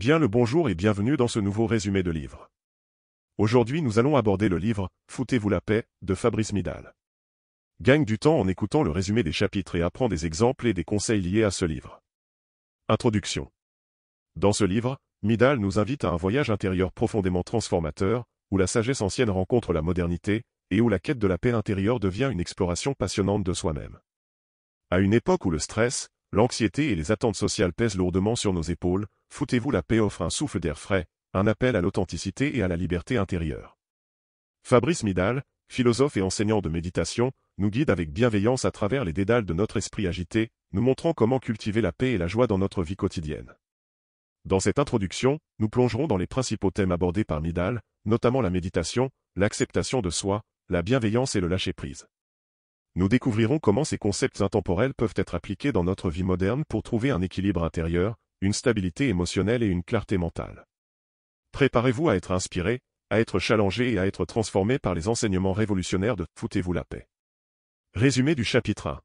Bien le bonjour et bienvenue dans ce nouveau résumé de livre. Aujourd'hui nous allons aborder le livre « Foutez-vous la paix » de Fabrice Midal. Gagne du temps en écoutant le résumé des chapitres et apprends des exemples et des conseils liés à ce livre. Introduction Dans ce livre, Midal nous invite à un voyage intérieur profondément transformateur, où la sagesse ancienne rencontre la modernité, et où la quête de la paix intérieure devient une exploration passionnante de soi-même. À une époque où le stress, L'anxiété et les attentes sociales pèsent lourdement sur nos épaules, foutez-vous la paix offre un souffle d'air frais, un appel à l'authenticité et à la liberté intérieure. Fabrice Midal, philosophe et enseignant de méditation, nous guide avec bienveillance à travers les dédales de notre esprit agité, nous montrant comment cultiver la paix et la joie dans notre vie quotidienne. Dans cette introduction, nous plongerons dans les principaux thèmes abordés par Midal, notamment la méditation, l'acceptation de soi, la bienveillance et le lâcher-prise nous découvrirons comment ces concepts intemporels peuvent être appliqués dans notre vie moderne pour trouver un équilibre intérieur, une stabilité émotionnelle et une clarté mentale. Préparez-vous à être inspiré, à être challengé et à être transformé par les enseignements révolutionnaires de Foutez-vous la paix. Résumé du chapitre 1.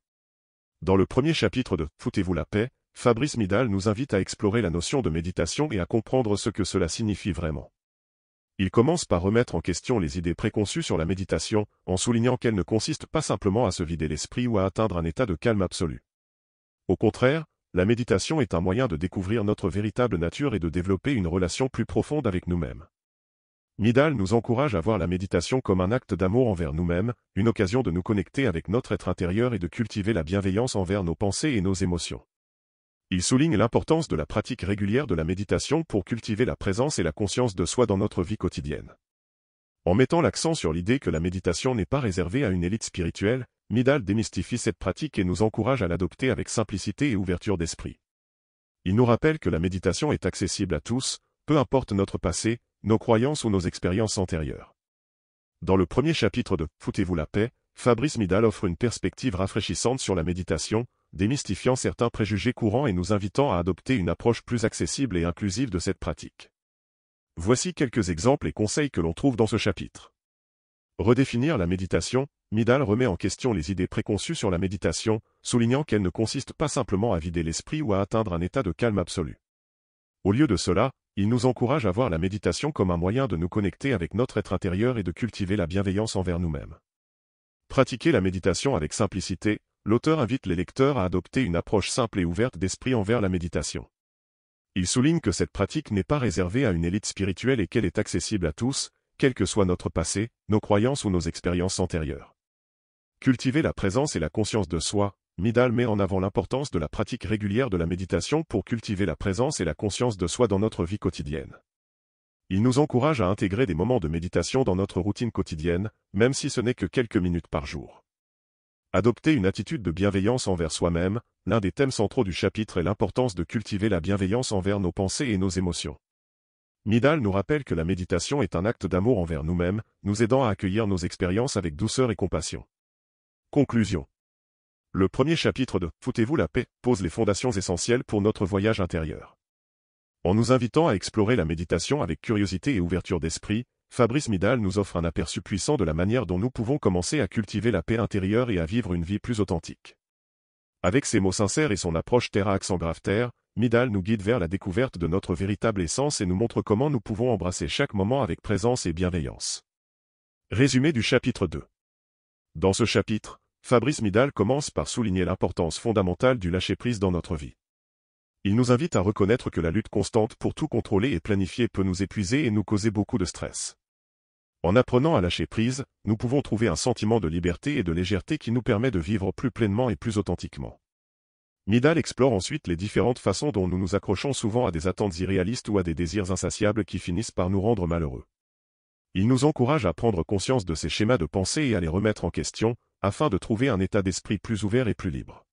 Dans le premier chapitre de Foutez-vous la paix, Fabrice Midal nous invite à explorer la notion de méditation et à comprendre ce que cela signifie vraiment. Il commence par remettre en question les idées préconçues sur la méditation, en soulignant qu'elle ne consiste pas simplement à se vider l'esprit ou à atteindre un état de calme absolu. Au contraire, la méditation est un moyen de découvrir notre véritable nature et de développer une relation plus profonde avec nous-mêmes. Midal nous encourage à voir la méditation comme un acte d'amour envers nous-mêmes, une occasion de nous connecter avec notre être intérieur et de cultiver la bienveillance envers nos pensées et nos émotions. Il souligne l'importance de la pratique régulière de la méditation pour cultiver la présence et la conscience de soi dans notre vie quotidienne. En mettant l'accent sur l'idée que la méditation n'est pas réservée à une élite spirituelle, Midal démystifie cette pratique et nous encourage à l'adopter avec simplicité et ouverture d'esprit. Il nous rappelle que la méditation est accessible à tous, peu importe notre passé, nos croyances ou nos expériences antérieures. Dans le premier chapitre de Foutez-vous la paix, Fabrice Midal offre une perspective rafraîchissante sur la méditation, démystifiant certains préjugés courants et nous invitant à adopter une approche plus accessible et inclusive de cette pratique. Voici quelques exemples et conseils que l'on trouve dans ce chapitre. Redéfinir la méditation, Midal remet en question les idées préconçues sur la méditation, soulignant qu'elle ne consiste pas simplement à vider l'esprit ou à atteindre un état de calme absolu. Au lieu de cela, il nous encourage à voir la méditation comme un moyen de nous connecter avec notre être intérieur et de cultiver la bienveillance envers nous-mêmes. Pratiquer la méditation avec simplicité, l'auteur invite les lecteurs à adopter une approche simple et ouverte d'esprit envers la méditation. Il souligne que cette pratique n'est pas réservée à une élite spirituelle et qu'elle est accessible à tous, quel que soit notre passé, nos croyances ou nos expériences antérieures. Cultiver la présence et la conscience de soi, Midal met en avant l'importance de la pratique régulière de la méditation pour cultiver la présence et la conscience de soi dans notre vie quotidienne. Il nous encourage à intégrer des moments de méditation dans notre routine quotidienne, même si ce n'est que quelques minutes par jour. Adopter une attitude de bienveillance envers soi-même, l'un des thèmes centraux du chapitre est l'importance de cultiver la bienveillance envers nos pensées et nos émotions. Midal nous rappelle que la méditation est un acte d'amour envers nous-mêmes, nous aidant à accueillir nos expériences avec douceur et compassion. Conclusion. Le premier chapitre de Foutez-vous la paix pose les fondations essentielles pour notre voyage intérieur. En nous invitant à explorer la méditation avec curiosité et ouverture d'esprit, Fabrice Midal nous offre un aperçu puissant de la manière dont nous pouvons commencer à cultiver la paix intérieure et à vivre une vie plus authentique. Avec ses mots sincères et son approche terre à accent grave terre, Midal nous guide vers la découverte de notre véritable essence et nous montre comment nous pouvons embrasser chaque moment avec présence et bienveillance. Résumé du chapitre 2 Dans ce chapitre, Fabrice Midal commence par souligner l'importance fondamentale du lâcher-prise dans notre vie. Il nous invite à reconnaître que la lutte constante pour tout contrôler et planifier peut nous épuiser et nous causer beaucoup de stress. En apprenant à lâcher prise, nous pouvons trouver un sentiment de liberté et de légèreté qui nous permet de vivre plus pleinement et plus authentiquement. Midal explore ensuite les différentes façons dont nous nous accrochons souvent à des attentes irréalistes ou à des désirs insatiables qui finissent par nous rendre malheureux. Il nous encourage à prendre conscience de ces schémas de pensée et à les remettre en question, afin de trouver un état d'esprit plus ouvert et plus libre.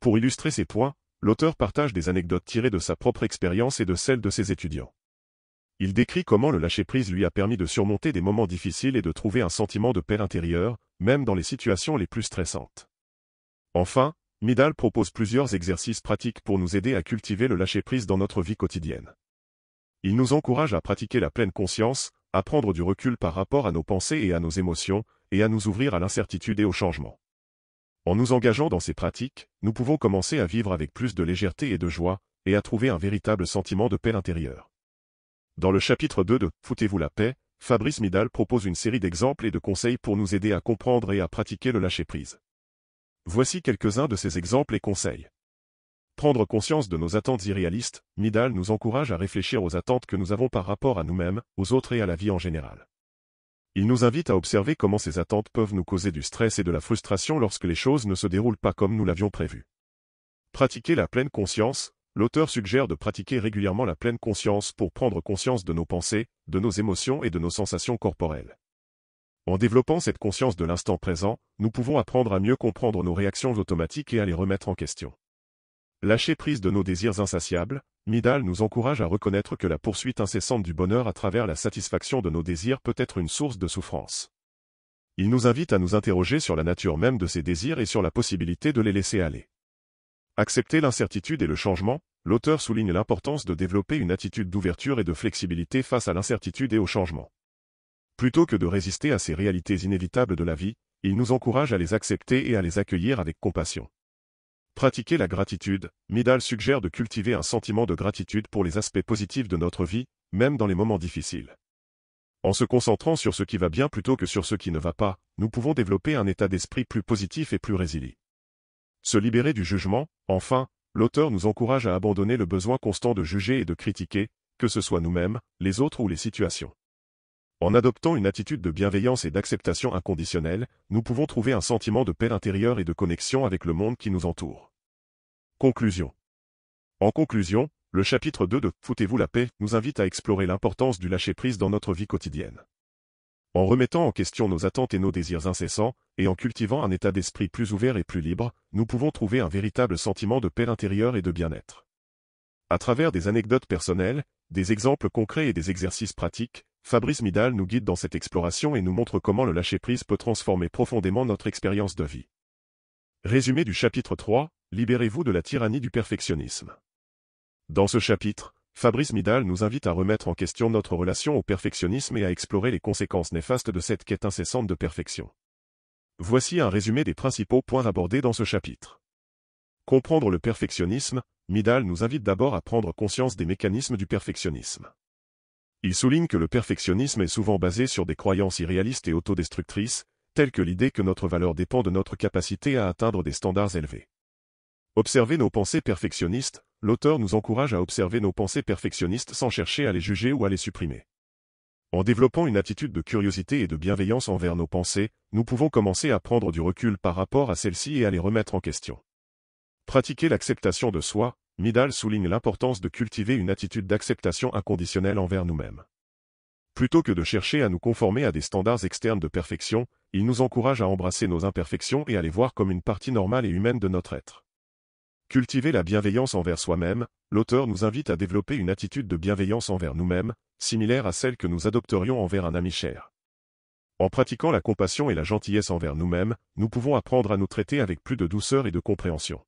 Pour illustrer ces points, l'auteur partage des anecdotes tirées de sa propre expérience et de celle de ses étudiants. Il décrit comment le lâcher-prise lui a permis de surmonter des moments difficiles et de trouver un sentiment de paix intérieure, même dans les situations les plus stressantes. Enfin, Midal propose plusieurs exercices pratiques pour nous aider à cultiver le lâcher-prise dans notre vie quotidienne. Il nous encourage à pratiquer la pleine conscience, à prendre du recul par rapport à nos pensées et à nos émotions, et à nous ouvrir à l'incertitude et au changement. En nous engageant dans ces pratiques, nous pouvons commencer à vivre avec plus de légèreté et de joie, et à trouver un véritable sentiment de paix intérieure. Dans le chapitre 2 de « Foutez-vous la paix », Fabrice Midal propose une série d'exemples et de conseils pour nous aider à comprendre et à pratiquer le lâcher-prise. Voici quelques-uns de ces exemples et conseils. Prendre conscience de nos attentes irréalistes, Midal nous encourage à réfléchir aux attentes que nous avons par rapport à nous-mêmes, aux autres et à la vie en général. Il nous invite à observer comment ces attentes peuvent nous causer du stress et de la frustration lorsque les choses ne se déroulent pas comme nous l'avions prévu. Pratiquer la pleine conscience, L'auteur suggère de pratiquer régulièrement la pleine conscience pour prendre conscience de nos pensées, de nos émotions et de nos sensations corporelles. En développant cette conscience de l'instant présent, nous pouvons apprendre à mieux comprendre nos réactions automatiques et à les remettre en question. Lâcher prise de nos désirs insatiables, Midal nous encourage à reconnaître que la poursuite incessante du bonheur à travers la satisfaction de nos désirs peut être une source de souffrance. Il nous invite à nous interroger sur la nature même de ces désirs et sur la possibilité de les laisser aller. Accepter l'incertitude et le changement, l'auteur souligne l'importance de développer une attitude d'ouverture et de flexibilité face à l'incertitude et au changement. Plutôt que de résister à ces réalités inévitables de la vie, il nous encourage à les accepter et à les accueillir avec compassion. Pratiquer la gratitude, Midal suggère de cultiver un sentiment de gratitude pour les aspects positifs de notre vie, même dans les moments difficiles. En se concentrant sur ce qui va bien plutôt que sur ce qui ne va pas, nous pouvons développer un état d'esprit plus positif et plus résilient. Se libérer du jugement, enfin, l'auteur nous encourage à abandonner le besoin constant de juger et de critiquer, que ce soit nous-mêmes, les autres ou les situations. En adoptant une attitude de bienveillance et d'acceptation inconditionnelle, nous pouvons trouver un sentiment de paix intérieure et de connexion avec le monde qui nous entoure. Conclusion En conclusion, le chapitre 2 de Foutez-vous la paix nous invite à explorer l'importance du lâcher-prise dans notre vie quotidienne. En remettant en question nos attentes et nos désirs incessants, et en cultivant un état d'esprit plus ouvert et plus libre, nous pouvons trouver un véritable sentiment de paix intérieure et de bien-être. À travers des anecdotes personnelles, des exemples concrets et des exercices pratiques, Fabrice Midal nous guide dans cette exploration et nous montre comment le lâcher-prise peut transformer profondément notre expérience de vie. Résumé du chapitre 3, Libérez-vous de la tyrannie du perfectionnisme. Dans ce chapitre, Fabrice Midal nous invite à remettre en question notre relation au perfectionnisme et à explorer les conséquences néfastes de cette quête incessante de perfection. Voici un résumé des principaux points abordés dans ce chapitre. Comprendre le perfectionnisme, Midal nous invite d'abord à prendre conscience des mécanismes du perfectionnisme. Il souligne que le perfectionnisme est souvent basé sur des croyances irréalistes et autodestructrices, telles que l'idée que notre valeur dépend de notre capacité à atteindre des standards élevés. Observer nos pensées perfectionnistes, l'auteur nous encourage à observer nos pensées perfectionnistes sans chercher à les juger ou à les supprimer. En développant une attitude de curiosité et de bienveillance envers nos pensées, nous pouvons commencer à prendre du recul par rapport à celles-ci et à les remettre en question. Pratiquer l'acceptation de soi, Midal souligne l'importance de cultiver une attitude d'acceptation inconditionnelle envers nous-mêmes. Plutôt que de chercher à nous conformer à des standards externes de perfection, il nous encourage à embrasser nos imperfections et à les voir comme une partie normale et humaine de notre être. Cultiver la bienveillance envers soi-même, l'auteur nous invite à développer une attitude de bienveillance envers nous-mêmes, similaire à celle que nous adopterions envers un ami cher. En pratiquant la compassion et la gentillesse envers nous-mêmes, nous pouvons apprendre à nous traiter avec plus de douceur et de compréhension.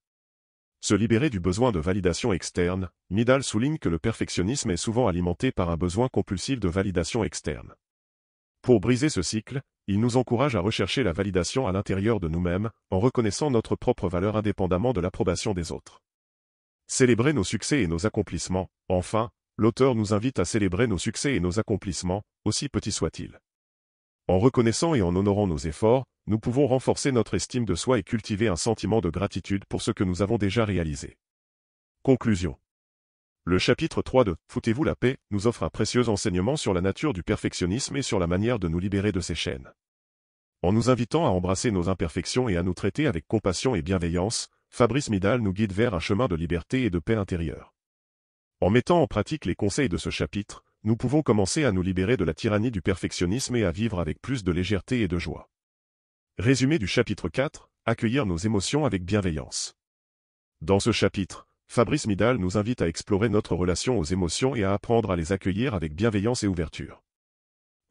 Se libérer du besoin de validation externe, Midal souligne que le perfectionnisme est souvent alimenté par un besoin compulsif de validation externe. Pour briser ce cycle, il nous encourage à rechercher la validation à l'intérieur de nous-mêmes, en reconnaissant notre propre valeur indépendamment de l'approbation des autres. Célébrer nos succès et nos accomplissements. Enfin, l'auteur nous invite à célébrer nos succès et nos accomplissements, aussi petits soient-ils. En reconnaissant et en honorant nos efforts, nous pouvons renforcer notre estime de soi et cultiver un sentiment de gratitude pour ce que nous avons déjà réalisé. Conclusion le chapitre 3 de « Foutez-vous la paix » nous offre un précieux enseignement sur la nature du perfectionnisme et sur la manière de nous libérer de ses chaînes. En nous invitant à embrasser nos imperfections et à nous traiter avec compassion et bienveillance, Fabrice Midal nous guide vers un chemin de liberté et de paix intérieure. En mettant en pratique les conseils de ce chapitre, nous pouvons commencer à nous libérer de la tyrannie du perfectionnisme et à vivre avec plus de légèreté et de joie. Résumé du chapitre 4, Accueillir nos émotions avec bienveillance. Dans ce chapitre, Fabrice Midal nous invite à explorer notre relation aux émotions et à apprendre à les accueillir avec bienveillance et ouverture.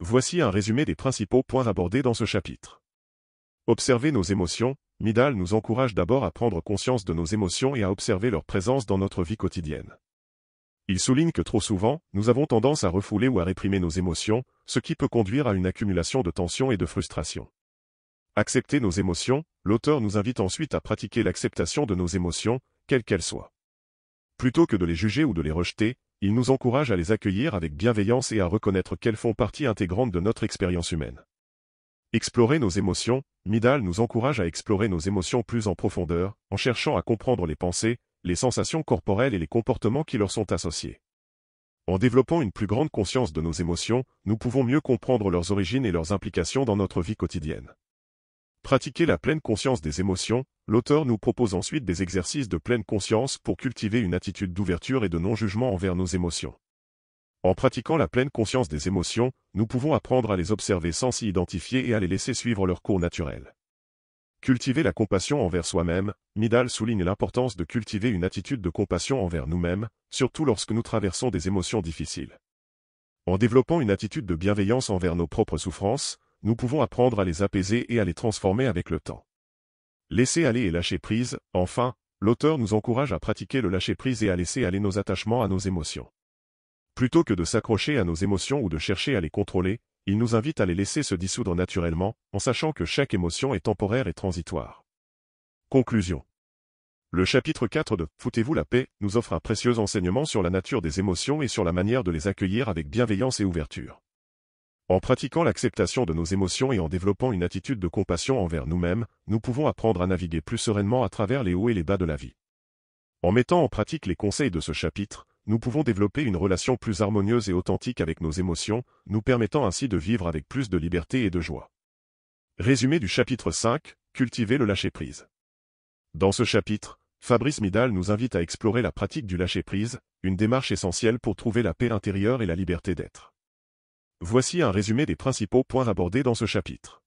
Voici un résumé des principaux points abordés dans ce chapitre. Observer nos émotions, Midal nous encourage d'abord à prendre conscience de nos émotions et à observer leur présence dans notre vie quotidienne. Il souligne que trop souvent, nous avons tendance à refouler ou à réprimer nos émotions, ce qui peut conduire à une accumulation de tensions et de frustrations. Accepter nos émotions, l'auteur nous invite ensuite à pratiquer l'acceptation de nos émotions, quelles qu'elles soient. Plutôt que de les juger ou de les rejeter, il nous encourage à les accueillir avec bienveillance et à reconnaître qu'elles font partie intégrante de notre expérience humaine. Explorer nos émotions, Midal nous encourage à explorer nos émotions plus en profondeur, en cherchant à comprendre les pensées, les sensations corporelles et les comportements qui leur sont associés. En développant une plus grande conscience de nos émotions, nous pouvons mieux comprendre leurs origines et leurs implications dans notre vie quotidienne. Pratiquer la pleine conscience des émotions, l'auteur nous propose ensuite des exercices de pleine conscience pour cultiver une attitude d'ouverture et de non-jugement envers nos émotions. En pratiquant la pleine conscience des émotions, nous pouvons apprendre à les observer sans s'y identifier et à les laisser suivre leur cours naturel. Cultiver la compassion envers soi-même, Midal souligne l'importance de cultiver une attitude de compassion envers nous-mêmes, surtout lorsque nous traversons des émotions difficiles. En développant une attitude de bienveillance envers nos propres souffrances, nous pouvons apprendre à les apaiser et à les transformer avec le temps. Laisser aller et lâcher prise, enfin, l'auteur nous encourage à pratiquer le lâcher prise et à laisser aller nos attachements à nos émotions. Plutôt que de s'accrocher à nos émotions ou de chercher à les contrôler, il nous invite à les laisser se dissoudre naturellement, en sachant que chaque émotion est temporaire et transitoire. Conclusion. Le chapitre 4 de Foutez-vous la paix nous offre un précieux enseignement sur la nature des émotions et sur la manière de les accueillir avec bienveillance et ouverture. En pratiquant l'acceptation de nos émotions et en développant une attitude de compassion envers nous-mêmes, nous pouvons apprendre à naviguer plus sereinement à travers les hauts et les bas de la vie. En mettant en pratique les conseils de ce chapitre, nous pouvons développer une relation plus harmonieuse et authentique avec nos émotions, nous permettant ainsi de vivre avec plus de liberté et de joie. Résumé du chapitre 5, Cultiver le lâcher-prise. Dans ce chapitre, Fabrice Midal nous invite à explorer la pratique du lâcher-prise, une démarche essentielle pour trouver la paix intérieure et la liberté d'être. Voici un résumé des principaux points abordés dans ce chapitre.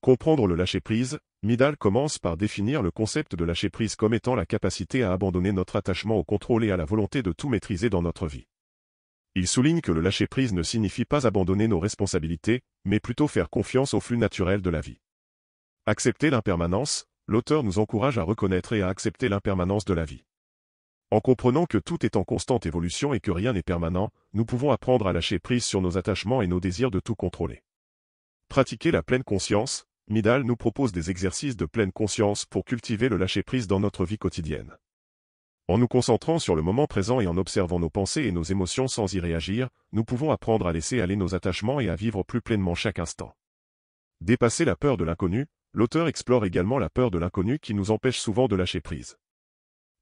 Comprendre le lâcher-prise, Midal commence par définir le concept de lâcher-prise comme étant la capacité à abandonner notre attachement au contrôle et à la volonté de tout maîtriser dans notre vie. Il souligne que le lâcher-prise ne signifie pas abandonner nos responsabilités, mais plutôt faire confiance au flux naturel de la vie. Accepter l'impermanence, l'auteur nous encourage à reconnaître et à accepter l'impermanence de la vie. En comprenant que tout est en constante évolution et que rien n'est permanent, nous pouvons apprendre à lâcher prise sur nos attachements et nos désirs de tout contrôler. Pratiquer la pleine conscience, Midal nous propose des exercices de pleine conscience pour cultiver le lâcher-prise dans notre vie quotidienne. En nous concentrant sur le moment présent et en observant nos pensées et nos émotions sans y réagir, nous pouvons apprendre à laisser aller nos attachements et à vivre plus pleinement chaque instant. Dépasser la peur de l'inconnu, l'auteur explore également la peur de l'inconnu qui nous empêche souvent de lâcher prise.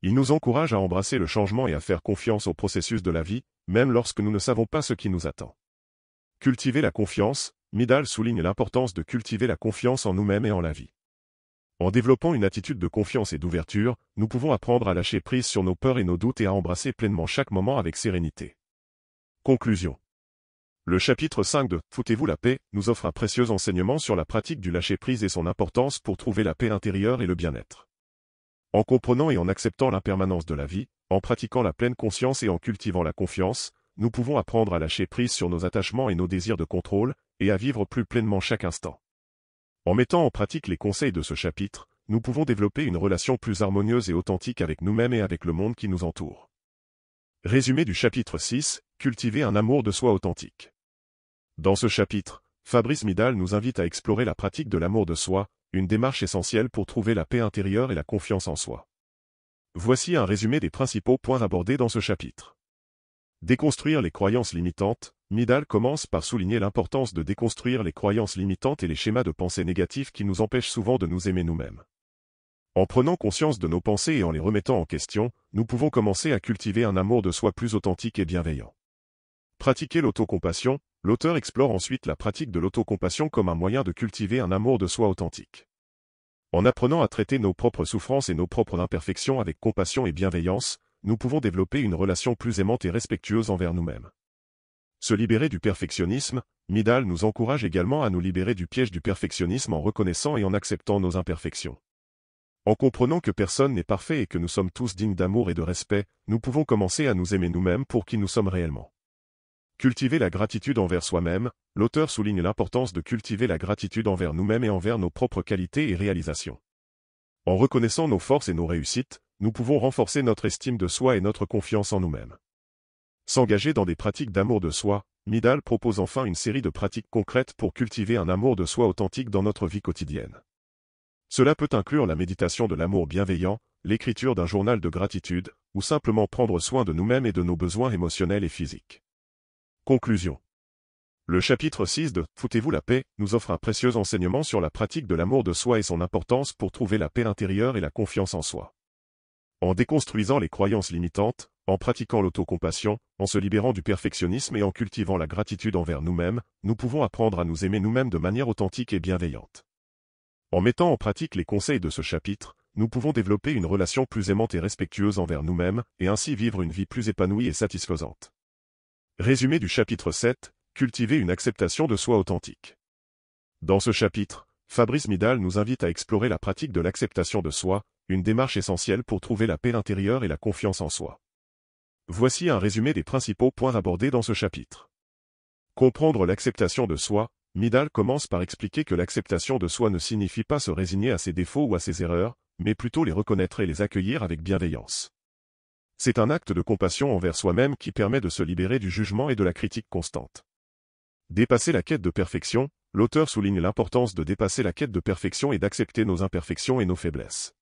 Il nous encourage à embrasser le changement et à faire confiance au processus de la vie, même lorsque nous ne savons pas ce qui nous attend. Cultiver la confiance, Midal souligne l'importance de cultiver la confiance en nous-mêmes et en la vie. En développant une attitude de confiance et d'ouverture, nous pouvons apprendre à lâcher prise sur nos peurs et nos doutes et à embrasser pleinement chaque moment avec sérénité. Conclusion. Le chapitre 5 de Foutez-vous la paix nous offre un précieux enseignement sur la pratique du lâcher prise et son importance pour trouver la paix intérieure et le bien-être. En comprenant et en acceptant l'impermanence de la vie, en pratiquant la pleine conscience et en cultivant la confiance, nous pouvons apprendre à lâcher prise sur nos attachements et nos désirs de contrôle, et à vivre plus pleinement chaque instant. En mettant en pratique les conseils de ce chapitre, nous pouvons développer une relation plus harmonieuse et authentique avec nous-mêmes et avec le monde qui nous entoure. Résumé du chapitre 6, Cultiver un amour de soi authentique. Dans ce chapitre, Fabrice Midal nous invite à explorer la pratique de l'amour de soi, une démarche essentielle pour trouver la paix intérieure et la confiance en soi. Voici un résumé des principaux points abordés dans ce chapitre. Déconstruire les croyances limitantes, Midal commence par souligner l'importance de déconstruire les croyances limitantes et les schémas de pensée négatifs qui nous empêchent souvent de nous aimer nous-mêmes. En prenant conscience de nos pensées et en les remettant en question, nous pouvons commencer à cultiver un amour de soi plus authentique et bienveillant. Pratiquer l'autocompassion, L'auteur explore ensuite la pratique de l'autocompassion comme un moyen de cultiver un amour de soi authentique. En apprenant à traiter nos propres souffrances et nos propres imperfections avec compassion et bienveillance, nous pouvons développer une relation plus aimante et respectueuse envers nous-mêmes. Se libérer du perfectionnisme, Midal nous encourage également à nous libérer du piège du perfectionnisme en reconnaissant et en acceptant nos imperfections. En comprenant que personne n'est parfait et que nous sommes tous dignes d'amour et de respect, nous pouvons commencer à nous aimer nous-mêmes pour qui nous sommes réellement. Cultiver la gratitude envers soi-même, l'auteur souligne l'importance de cultiver la gratitude envers nous-mêmes et envers nos propres qualités et réalisations. En reconnaissant nos forces et nos réussites, nous pouvons renforcer notre estime de soi et notre confiance en nous-mêmes. S'engager dans des pratiques d'amour de soi, Midal propose enfin une série de pratiques concrètes pour cultiver un amour de soi authentique dans notre vie quotidienne. Cela peut inclure la méditation de l'amour bienveillant, l'écriture d'un journal de gratitude, ou simplement prendre soin de nous-mêmes et de nos besoins émotionnels et physiques. Conclusion. Le chapitre 6 de Foutez-vous la paix nous offre un précieux enseignement sur la pratique de l'amour de soi et son importance pour trouver la paix intérieure et la confiance en soi. En déconstruisant les croyances limitantes, en pratiquant l'autocompassion, en se libérant du perfectionnisme et en cultivant la gratitude envers nous-mêmes, nous pouvons apprendre à nous aimer nous-mêmes de manière authentique et bienveillante. En mettant en pratique les conseils de ce chapitre, nous pouvons développer une relation plus aimante et respectueuse envers nous-mêmes, et ainsi vivre une vie plus épanouie et satisfaisante. Résumé du chapitre 7, Cultiver une acceptation de soi authentique. Dans ce chapitre, Fabrice Midal nous invite à explorer la pratique de l'acceptation de soi, une démarche essentielle pour trouver la paix intérieure et la confiance en soi. Voici un résumé des principaux points abordés dans ce chapitre. Comprendre l'acceptation de soi, Midal commence par expliquer que l'acceptation de soi ne signifie pas se résigner à ses défauts ou à ses erreurs, mais plutôt les reconnaître et les accueillir avec bienveillance. C'est un acte de compassion envers soi-même qui permet de se libérer du jugement et de la critique constante. Dépasser la quête de perfection, l'auteur souligne l'importance de dépasser la quête de perfection et d'accepter nos imperfections et nos faiblesses.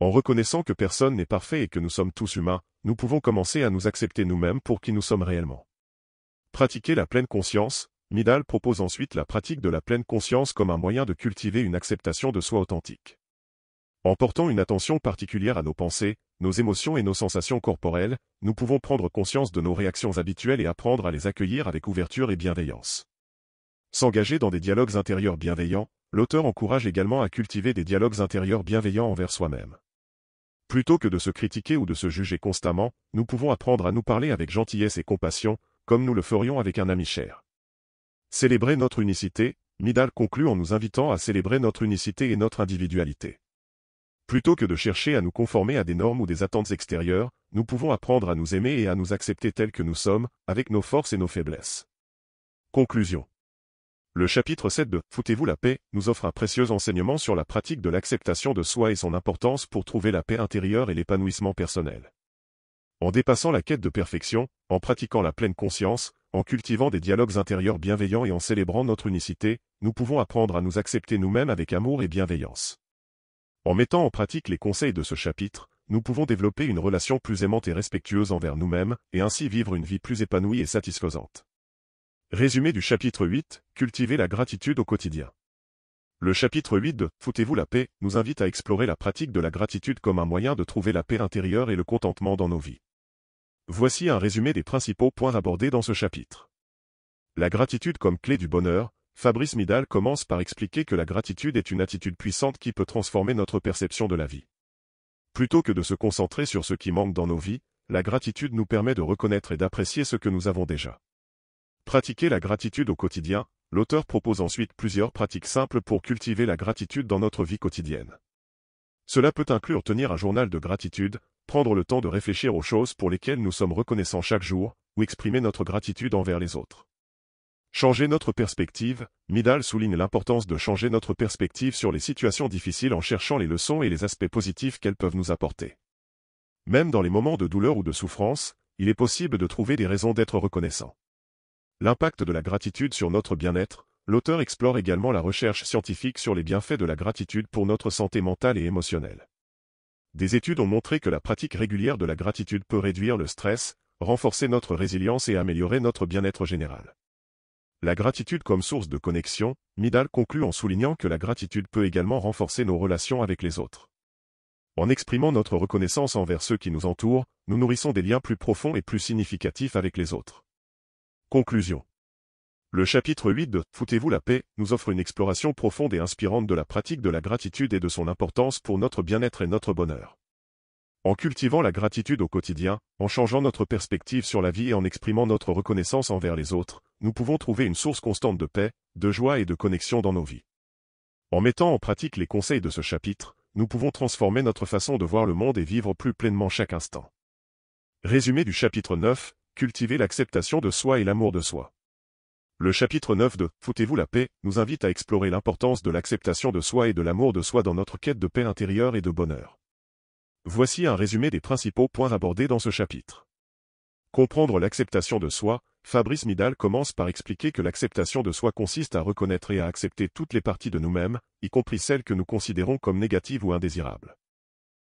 En reconnaissant que personne n'est parfait et que nous sommes tous humains, nous pouvons commencer à nous accepter nous-mêmes pour qui nous sommes réellement. Pratiquer la pleine conscience, Midal propose ensuite la pratique de la pleine conscience comme un moyen de cultiver une acceptation de soi authentique. En portant une attention particulière à nos pensées, nos émotions et nos sensations corporelles, nous pouvons prendre conscience de nos réactions habituelles et apprendre à les accueillir avec ouverture et bienveillance. S'engager dans des dialogues intérieurs bienveillants, l'auteur encourage également à cultiver des dialogues intérieurs bienveillants envers soi-même. Plutôt que de se critiquer ou de se juger constamment, nous pouvons apprendre à nous parler avec gentillesse et compassion, comme nous le ferions avec un ami cher. Célébrer notre unicité, Midal conclut en nous invitant à célébrer notre unicité et notre individualité. Plutôt que de chercher à nous conformer à des normes ou des attentes extérieures, nous pouvons apprendre à nous aimer et à nous accepter tels que nous sommes, avec nos forces et nos faiblesses. Conclusion. Le chapitre 7 de Foutez-vous la paix nous offre un précieux enseignement sur la pratique de l'acceptation de soi et son importance pour trouver la paix intérieure et l'épanouissement personnel. En dépassant la quête de perfection, en pratiquant la pleine conscience, en cultivant des dialogues intérieurs bienveillants et en célébrant notre unicité, nous pouvons apprendre à nous accepter nous-mêmes avec amour et bienveillance. En mettant en pratique les conseils de ce chapitre, nous pouvons développer une relation plus aimante et respectueuse envers nous-mêmes, et ainsi vivre une vie plus épanouie et satisfaisante. Résumé du chapitre 8, Cultiver la gratitude au quotidien. Le chapitre 8 de Foutez-vous la paix nous invite à explorer la pratique de la gratitude comme un moyen de trouver la paix intérieure et le contentement dans nos vies. Voici un résumé des principaux points abordés dans ce chapitre. La gratitude comme clé du bonheur, Fabrice Midal commence par expliquer que la gratitude est une attitude puissante qui peut transformer notre perception de la vie. Plutôt que de se concentrer sur ce qui manque dans nos vies, la gratitude nous permet de reconnaître et d'apprécier ce que nous avons déjà. Pratiquer la gratitude au quotidien, l'auteur propose ensuite plusieurs pratiques simples pour cultiver la gratitude dans notre vie quotidienne. Cela peut inclure tenir un journal de gratitude, prendre le temps de réfléchir aux choses pour lesquelles nous sommes reconnaissants chaque jour, ou exprimer notre gratitude envers les autres. Changer notre perspective, Midal souligne l'importance de changer notre perspective sur les situations difficiles en cherchant les leçons et les aspects positifs qu'elles peuvent nous apporter. Même dans les moments de douleur ou de souffrance, il est possible de trouver des raisons d'être reconnaissant. L'impact de la gratitude sur notre bien-être, l'auteur explore également la recherche scientifique sur les bienfaits de la gratitude pour notre santé mentale et émotionnelle. Des études ont montré que la pratique régulière de la gratitude peut réduire le stress, renforcer notre résilience et améliorer notre bien-être général. La gratitude comme source de connexion, Midal conclut en soulignant que la gratitude peut également renforcer nos relations avec les autres. En exprimant notre reconnaissance envers ceux qui nous entourent, nous nourrissons des liens plus profonds et plus significatifs avec les autres. Conclusion. Le chapitre 8 de Foutez-vous la paix nous offre une exploration profonde et inspirante de la pratique de la gratitude et de son importance pour notre bien-être et notre bonheur. En cultivant la gratitude au quotidien, en changeant notre perspective sur la vie et en exprimant notre reconnaissance envers les autres, nous pouvons trouver une source constante de paix, de joie et de connexion dans nos vies. En mettant en pratique les conseils de ce chapitre, nous pouvons transformer notre façon de voir le monde et vivre plus pleinement chaque instant. Résumé du chapitre 9, cultiver l'acceptation de soi et l'amour de soi. Le chapitre 9 de Foutez-vous la paix nous invite à explorer l'importance de l'acceptation de soi et de l'amour de soi dans notre quête de paix intérieure et de bonheur. Voici un résumé des principaux points abordés dans ce chapitre. Comprendre l'acceptation de soi, Fabrice Midal commence par expliquer que l'acceptation de soi consiste à reconnaître et à accepter toutes les parties de nous-mêmes, y compris celles que nous considérons comme négatives ou indésirables.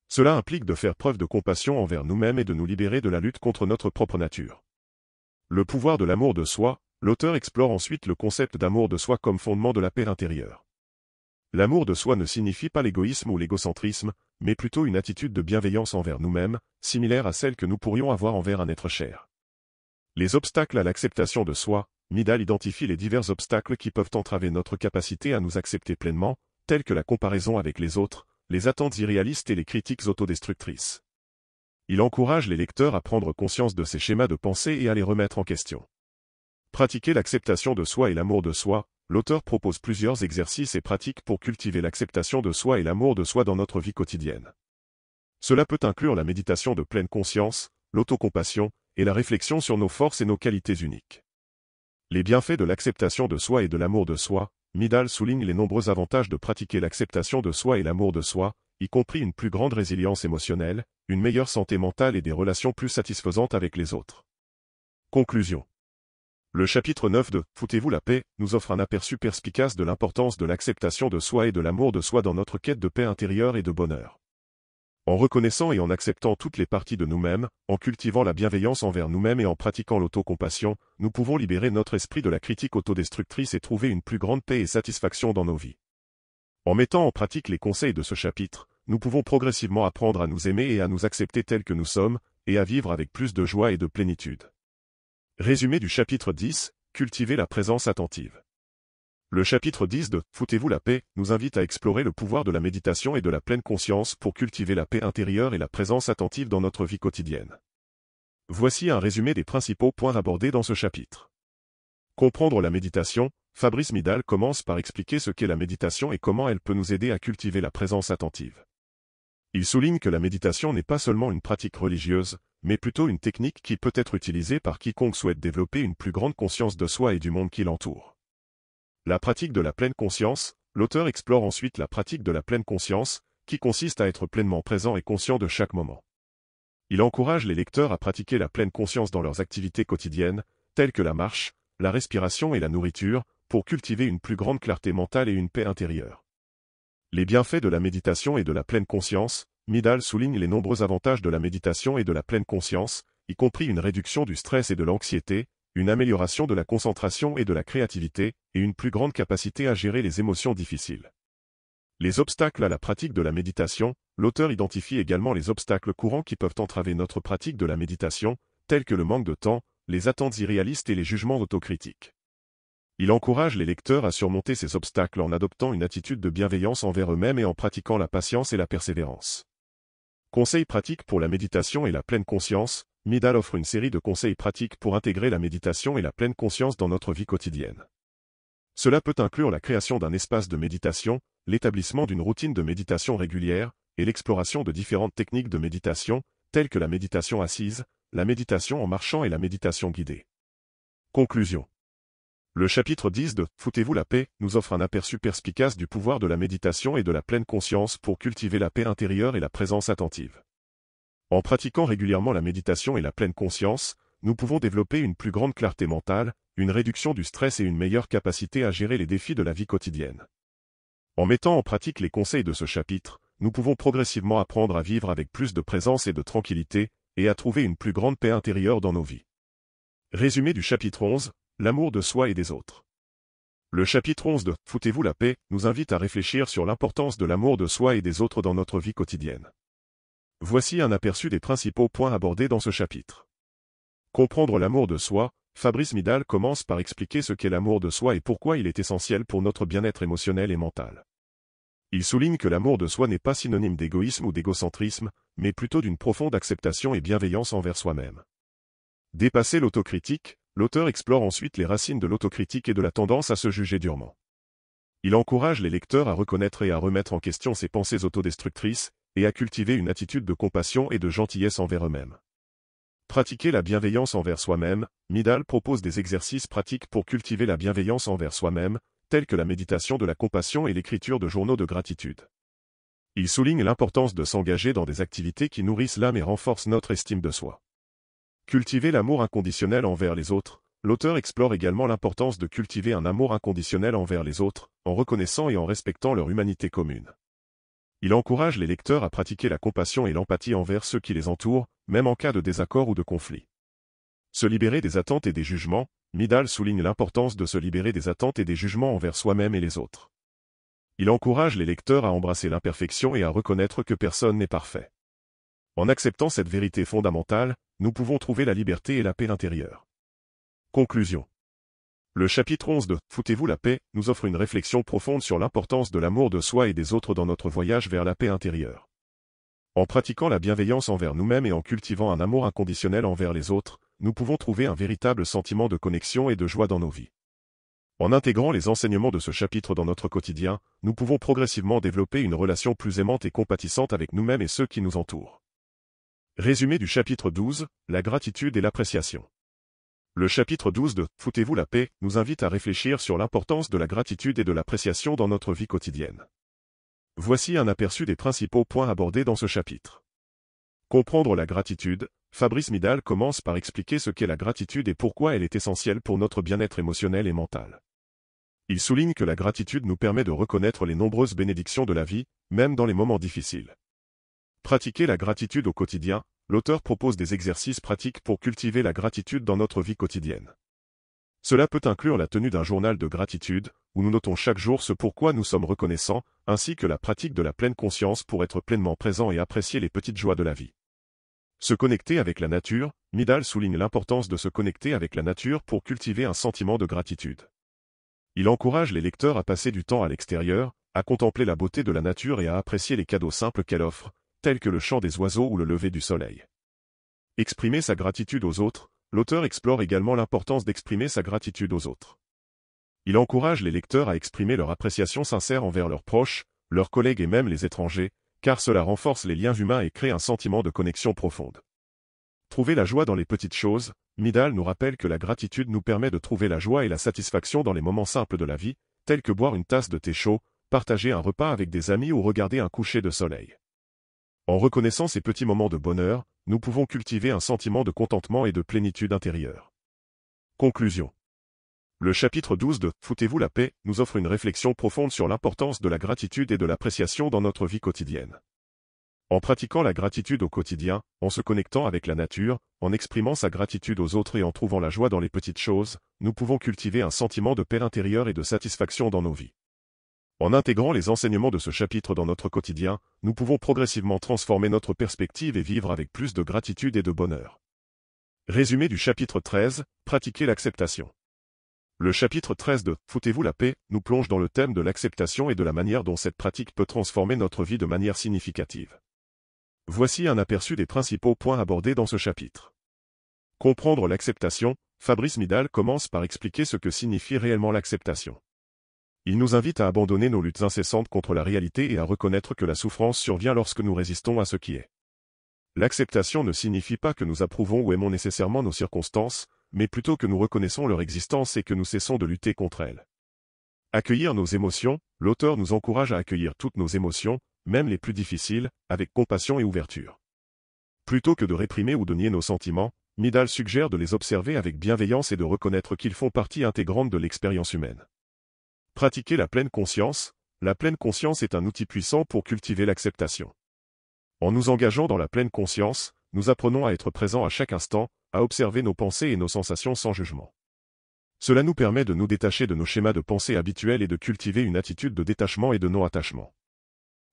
Cela implique de faire preuve de compassion envers nous-mêmes et de nous libérer de la lutte contre notre propre nature. Le pouvoir de l'amour de soi, l'auteur explore ensuite le concept d'amour de soi comme fondement de la paix intérieure. L'amour de soi ne signifie pas l'égoïsme ou l'égocentrisme, mais plutôt une attitude de bienveillance envers nous-mêmes, similaire à celle que nous pourrions avoir envers un être cher. Les obstacles à l'acceptation de soi, Midal identifie les divers obstacles qui peuvent entraver notre capacité à nous accepter pleinement, tels que la comparaison avec les autres, les attentes irréalistes et les critiques autodestructrices. Il encourage les lecteurs à prendre conscience de ces schémas de pensée et à les remettre en question. Pratiquer l'acceptation de soi et l'amour de soi, l'auteur propose plusieurs exercices et pratiques pour cultiver l'acceptation de soi et l'amour de soi dans notre vie quotidienne. Cela peut inclure la méditation de pleine conscience, l'autocompassion, et la réflexion sur nos forces et nos qualités uniques. Les bienfaits de l'acceptation de soi et de l'amour de soi, Midal souligne les nombreux avantages de pratiquer l'acceptation de soi et l'amour de soi, y compris une plus grande résilience émotionnelle, une meilleure santé mentale et des relations plus satisfaisantes avec les autres. Conclusion Le chapitre 9 de « Foutez-vous la paix » nous offre un aperçu perspicace de l'importance de l'acceptation de soi et de l'amour de soi dans notre quête de paix intérieure et de bonheur. En reconnaissant et en acceptant toutes les parties de nous-mêmes, en cultivant la bienveillance envers nous-mêmes et en pratiquant l'autocompassion, nous pouvons libérer notre esprit de la critique autodestructrice et trouver une plus grande paix et satisfaction dans nos vies. En mettant en pratique les conseils de ce chapitre, nous pouvons progressivement apprendre à nous aimer et à nous accepter tels que nous sommes, et à vivre avec plus de joie et de plénitude. Résumé du chapitre 10, Cultiver la présence attentive. Le chapitre 10 de Foutez-vous la paix nous invite à explorer le pouvoir de la méditation et de la pleine conscience pour cultiver la paix intérieure et la présence attentive dans notre vie quotidienne. Voici un résumé des principaux points abordés dans ce chapitre. Comprendre la méditation, Fabrice Midal commence par expliquer ce qu'est la méditation et comment elle peut nous aider à cultiver la présence attentive. Il souligne que la méditation n'est pas seulement une pratique religieuse, mais plutôt une technique qui peut être utilisée par quiconque souhaite développer une plus grande conscience de soi et du monde qui l'entoure. La pratique de la pleine conscience, l'auteur explore ensuite la pratique de la pleine conscience, qui consiste à être pleinement présent et conscient de chaque moment. Il encourage les lecteurs à pratiquer la pleine conscience dans leurs activités quotidiennes, telles que la marche, la respiration et la nourriture, pour cultiver une plus grande clarté mentale et une paix intérieure. Les bienfaits de la méditation et de la pleine conscience, Midal souligne les nombreux avantages de la méditation et de la pleine conscience, y compris une réduction du stress et de l'anxiété, une amélioration de la concentration et de la créativité, et une plus grande capacité à gérer les émotions difficiles. Les obstacles à la pratique de la méditation, l'auteur identifie également les obstacles courants qui peuvent entraver notre pratique de la méditation, tels que le manque de temps, les attentes irréalistes et les jugements autocritiques. Il encourage les lecteurs à surmonter ces obstacles en adoptant une attitude de bienveillance envers eux-mêmes et en pratiquant la patience et la persévérance. Conseils pratiques pour la méditation et la pleine conscience, Midal offre une série de conseils pratiques pour intégrer la méditation et la pleine conscience dans notre vie quotidienne. Cela peut inclure la création d'un espace de méditation, l'établissement d'une routine de méditation régulière, et l'exploration de différentes techniques de méditation, telles que la méditation assise, la méditation en marchant et la méditation guidée. Conclusion Le chapitre 10 de « Foutez-vous la paix » nous offre un aperçu perspicace du pouvoir de la méditation et de la pleine conscience pour cultiver la paix intérieure et la présence attentive. En pratiquant régulièrement la méditation et la pleine conscience, nous pouvons développer une plus grande clarté mentale, une réduction du stress et une meilleure capacité à gérer les défis de la vie quotidienne. En mettant en pratique les conseils de ce chapitre, nous pouvons progressivement apprendre à vivre avec plus de présence et de tranquillité, et à trouver une plus grande paix intérieure dans nos vies. Résumé du chapitre 11, L'amour de soi et des autres. Le chapitre 11 de Foutez-vous la paix nous invite à réfléchir sur l'importance de l'amour de soi et des autres dans notre vie quotidienne. Voici un aperçu des principaux points abordés dans ce chapitre. Comprendre l'amour de soi, Fabrice Midal commence par expliquer ce qu'est l'amour de soi et pourquoi il est essentiel pour notre bien-être émotionnel et mental. Il souligne que l'amour de soi n'est pas synonyme d'égoïsme ou d'égocentrisme, mais plutôt d'une profonde acceptation et bienveillance envers soi-même. Dépasser l'autocritique, l'auteur explore ensuite les racines de l'autocritique et de la tendance à se juger durement. Il encourage les lecteurs à reconnaître et à remettre en question ses pensées autodestructrices, et à cultiver une attitude de compassion et de gentillesse envers eux-mêmes. Pratiquer la bienveillance envers soi-même, Midal propose des exercices pratiques pour cultiver la bienveillance envers soi-même, tels que la méditation de la compassion et l'écriture de journaux de gratitude. Il souligne l'importance de s'engager dans des activités qui nourrissent l'âme et renforcent notre estime de soi. Cultiver l'amour inconditionnel envers les autres, l'auteur explore également l'importance de cultiver un amour inconditionnel envers les autres, en reconnaissant et en respectant leur humanité commune. Il encourage les lecteurs à pratiquer la compassion et l'empathie envers ceux qui les entourent, même en cas de désaccord ou de conflit. Se libérer des attentes et des jugements, Midal souligne l'importance de se libérer des attentes et des jugements envers soi-même et les autres. Il encourage les lecteurs à embrasser l'imperfection et à reconnaître que personne n'est parfait. En acceptant cette vérité fondamentale, nous pouvons trouver la liberté et la paix intérieure. Conclusion le chapitre 11 de Foutez-vous la paix nous offre une réflexion profonde sur l'importance de l'amour de soi et des autres dans notre voyage vers la paix intérieure. En pratiquant la bienveillance envers nous-mêmes et en cultivant un amour inconditionnel envers les autres, nous pouvons trouver un véritable sentiment de connexion et de joie dans nos vies. En intégrant les enseignements de ce chapitre dans notre quotidien, nous pouvons progressivement développer une relation plus aimante et compatissante avec nous-mêmes et ceux qui nous entourent. Résumé du chapitre 12, la gratitude et l'appréciation. Le chapitre 12 de « Foutez-vous la paix » nous invite à réfléchir sur l'importance de la gratitude et de l'appréciation dans notre vie quotidienne. Voici un aperçu des principaux points abordés dans ce chapitre. Comprendre la gratitude, Fabrice Midal commence par expliquer ce qu'est la gratitude et pourquoi elle est essentielle pour notre bien-être émotionnel et mental. Il souligne que la gratitude nous permet de reconnaître les nombreuses bénédictions de la vie, même dans les moments difficiles. Pratiquer la gratitude au quotidien, l'auteur propose des exercices pratiques pour cultiver la gratitude dans notre vie quotidienne. Cela peut inclure la tenue d'un journal de gratitude, où nous notons chaque jour ce pourquoi nous sommes reconnaissants, ainsi que la pratique de la pleine conscience pour être pleinement présent et apprécier les petites joies de la vie. Se connecter avec la nature, Midal souligne l'importance de se connecter avec la nature pour cultiver un sentiment de gratitude. Il encourage les lecteurs à passer du temps à l'extérieur, à contempler la beauté de la nature et à apprécier les cadeaux simples qu'elle offre, tels que le chant des oiseaux ou le lever du soleil. Exprimer sa gratitude aux autres, l'auteur explore également l'importance d'exprimer sa gratitude aux autres. Il encourage les lecteurs à exprimer leur appréciation sincère envers leurs proches, leurs collègues et même les étrangers, car cela renforce les liens humains et crée un sentiment de connexion profonde. Trouver la joie dans les petites choses, Midal nous rappelle que la gratitude nous permet de trouver la joie et la satisfaction dans les moments simples de la vie, tels que boire une tasse de thé chaud, partager un repas avec des amis ou regarder un coucher de soleil. En reconnaissant ces petits moments de bonheur, nous pouvons cultiver un sentiment de contentement et de plénitude intérieure. Conclusion. Le chapitre 12 de Foutez-vous la paix nous offre une réflexion profonde sur l'importance de la gratitude et de l'appréciation dans notre vie quotidienne. En pratiquant la gratitude au quotidien, en se connectant avec la nature, en exprimant sa gratitude aux autres et en trouvant la joie dans les petites choses, nous pouvons cultiver un sentiment de paix intérieure et de satisfaction dans nos vies. En intégrant les enseignements de ce chapitre dans notre quotidien, nous pouvons progressivement transformer notre perspective et vivre avec plus de gratitude et de bonheur. Résumé du chapitre 13, Pratiquez l'acceptation. Le chapitre 13 de Foutez-vous la paix nous plonge dans le thème de l'acceptation et de la manière dont cette pratique peut transformer notre vie de manière significative. Voici un aperçu des principaux points abordés dans ce chapitre. Comprendre l'acceptation, Fabrice Midal commence par expliquer ce que signifie réellement l'acceptation. Il nous invite à abandonner nos luttes incessantes contre la réalité et à reconnaître que la souffrance survient lorsque nous résistons à ce qui est. L'acceptation ne signifie pas que nous approuvons ou aimons nécessairement nos circonstances, mais plutôt que nous reconnaissons leur existence et que nous cessons de lutter contre elles. Accueillir nos émotions, l'auteur nous encourage à accueillir toutes nos émotions, même les plus difficiles, avec compassion et ouverture. Plutôt que de réprimer ou de nier nos sentiments, Midal suggère de les observer avec bienveillance et de reconnaître qu'ils font partie intégrante de l'expérience humaine. Pratiquer la pleine conscience. La pleine conscience est un outil puissant pour cultiver l'acceptation. En nous engageant dans la pleine conscience, nous apprenons à être présents à chaque instant, à observer nos pensées et nos sensations sans jugement. Cela nous permet de nous détacher de nos schémas de pensée habituels et de cultiver une attitude de détachement et de non-attachement.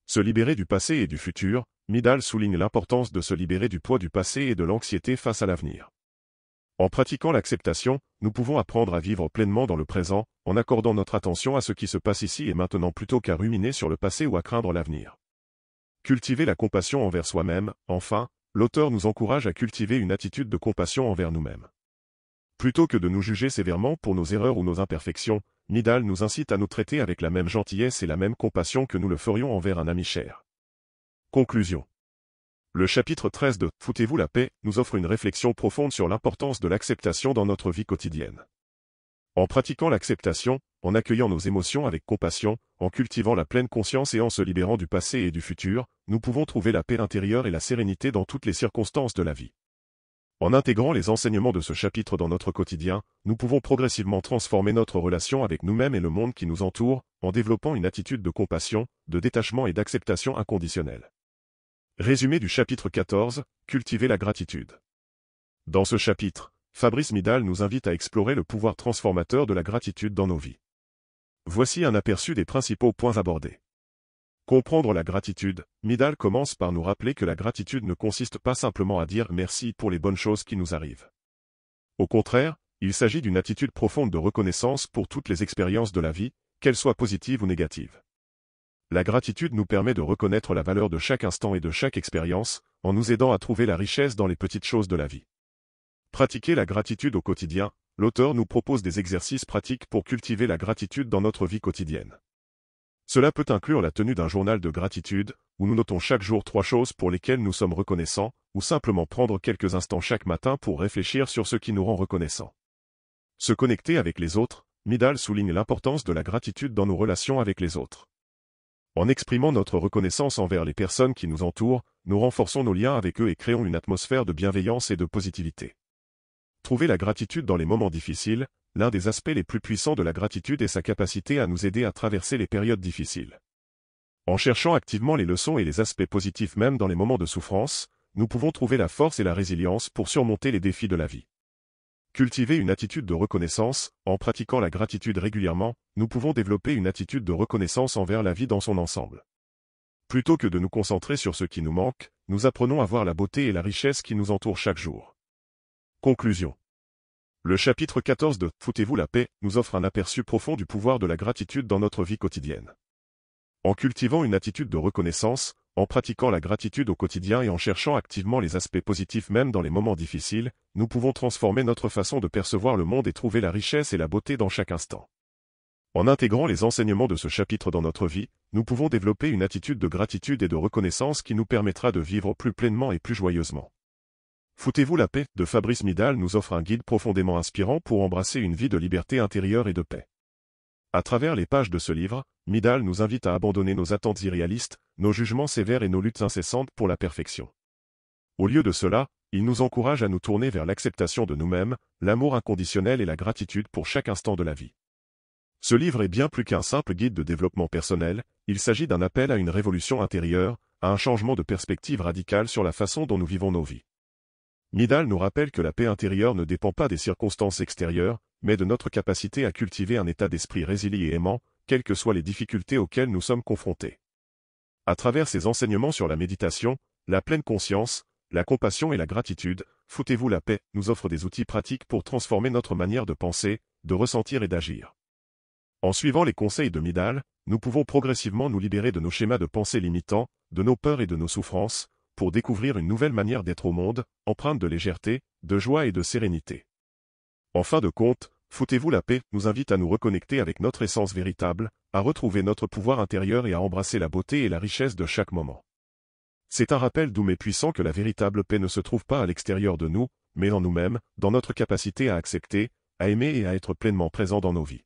Se libérer du passé et du futur, Midal souligne l'importance de se libérer du poids du passé et de l'anxiété face à l'avenir. En pratiquant l'acceptation, nous pouvons apprendre à vivre pleinement dans le présent, en accordant notre attention à ce qui se passe ici et maintenant plutôt qu'à ruminer sur le passé ou à craindre l'avenir. Cultiver la compassion envers soi-même, enfin, l'auteur nous encourage à cultiver une attitude de compassion envers nous-mêmes. Plutôt que de nous juger sévèrement pour nos erreurs ou nos imperfections, Nidal nous incite à nous traiter avec la même gentillesse et la même compassion que nous le ferions envers un ami cher. Conclusion le chapitre 13 de « Foutez-vous la paix » nous offre une réflexion profonde sur l'importance de l'acceptation dans notre vie quotidienne. En pratiquant l'acceptation, en accueillant nos émotions avec compassion, en cultivant la pleine conscience et en se libérant du passé et du futur, nous pouvons trouver la paix intérieure et la sérénité dans toutes les circonstances de la vie. En intégrant les enseignements de ce chapitre dans notre quotidien, nous pouvons progressivement transformer notre relation avec nous-mêmes et le monde qui nous entoure, en développant une attitude de compassion, de détachement et d'acceptation inconditionnelle. Résumé du chapitre 14, Cultiver la gratitude. Dans ce chapitre, Fabrice Midal nous invite à explorer le pouvoir transformateur de la gratitude dans nos vies. Voici un aperçu des principaux points abordés. Comprendre la gratitude, Midal commence par nous rappeler que la gratitude ne consiste pas simplement à dire merci pour les bonnes choses qui nous arrivent. Au contraire, il s'agit d'une attitude profonde de reconnaissance pour toutes les expériences de la vie, qu'elles soient positives ou négatives. La gratitude nous permet de reconnaître la valeur de chaque instant et de chaque expérience, en nous aidant à trouver la richesse dans les petites choses de la vie. Pratiquer la gratitude au quotidien, l'auteur nous propose des exercices pratiques pour cultiver la gratitude dans notre vie quotidienne. Cela peut inclure la tenue d'un journal de gratitude, où nous notons chaque jour trois choses pour lesquelles nous sommes reconnaissants, ou simplement prendre quelques instants chaque matin pour réfléchir sur ce qui nous rend reconnaissants. Se connecter avec les autres, Midal souligne l'importance de la gratitude dans nos relations avec les autres. En exprimant notre reconnaissance envers les personnes qui nous entourent, nous renforçons nos liens avec eux et créons une atmosphère de bienveillance et de positivité. Trouver la gratitude dans les moments difficiles, l'un des aspects les plus puissants de la gratitude est sa capacité à nous aider à traverser les périodes difficiles. En cherchant activement les leçons et les aspects positifs même dans les moments de souffrance, nous pouvons trouver la force et la résilience pour surmonter les défis de la vie. Cultiver une attitude de reconnaissance, en pratiquant la gratitude régulièrement, nous pouvons développer une attitude de reconnaissance envers la vie dans son ensemble. Plutôt que de nous concentrer sur ce qui nous manque, nous apprenons à voir la beauté et la richesse qui nous entourent chaque jour. Conclusion. Le chapitre 14 de Foutez-vous la paix nous offre un aperçu profond du pouvoir de la gratitude dans notre vie quotidienne. En cultivant une attitude de reconnaissance, en pratiquant la gratitude au quotidien et en cherchant activement les aspects positifs même dans les moments difficiles, nous pouvons transformer notre façon de percevoir le monde et trouver la richesse et la beauté dans chaque instant. En intégrant les enseignements de ce chapitre dans notre vie, nous pouvons développer une attitude de gratitude et de reconnaissance qui nous permettra de vivre plus pleinement et plus joyeusement. Foutez-vous la paix de Fabrice Midal nous offre un guide profondément inspirant pour embrasser une vie de liberté intérieure et de paix. À travers les pages de ce livre, Midal nous invite à abandonner nos attentes irréalistes, nos jugements sévères et nos luttes incessantes pour la perfection. Au lieu de cela, il nous encourage à nous tourner vers l'acceptation de nous-mêmes, l'amour inconditionnel et la gratitude pour chaque instant de la vie. Ce livre est bien plus qu'un simple guide de développement personnel, il s'agit d'un appel à une révolution intérieure, à un changement de perspective radicale sur la façon dont nous vivons nos vies. Midal nous rappelle que la paix intérieure ne dépend pas des circonstances extérieures, mais de notre capacité à cultiver un état d'esprit résilient et aimant, quelles que soient les difficultés auxquelles nous sommes confrontés. À travers ses enseignements sur la méditation, la pleine conscience, la compassion et la gratitude, Foutez-vous la paix nous offre des outils pratiques pour transformer notre manière de penser, de ressentir et d'agir. En suivant les conseils de Midal, nous pouvons progressivement nous libérer de nos schémas de pensée limitants, de nos peurs et de nos souffrances, pour découvrir une nouvelle manière d'être au monde, empreinte de légèreté, de joie et de sérénité. En fin de compte, Foutez-vous la paix nous invite à nous reconnecter avec notre essence véritable, à retrouver notre pouvoir intérieur et à embrasser la beauté et la richesse de chaque moment. C'est un rappel doux mais puissant que la véritable paix ne se trouve pas à l'extérieur de nous, mais en nous-mêmes, dans notre capacité à accepter, à aimer et à être pleinement présent dans nos vies.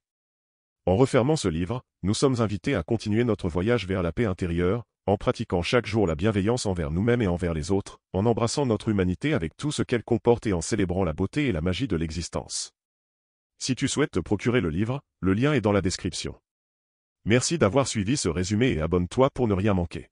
En refermant ce livre, nous sommes invités à continuer notre voyage vers la paix intérieure, en pratiquant chaque jour la bienveillance envers nous-mêmes et envers les autres, en embrassant notre humanité avec tout ce qu'elle comporte et en célébrant la beauté et la magie de l'existence. Si tu souhaites te procurer le livre, le lien est dans la description. Merci d'avoir suivi ce résumé et abonne-toi pour ne rien manquer.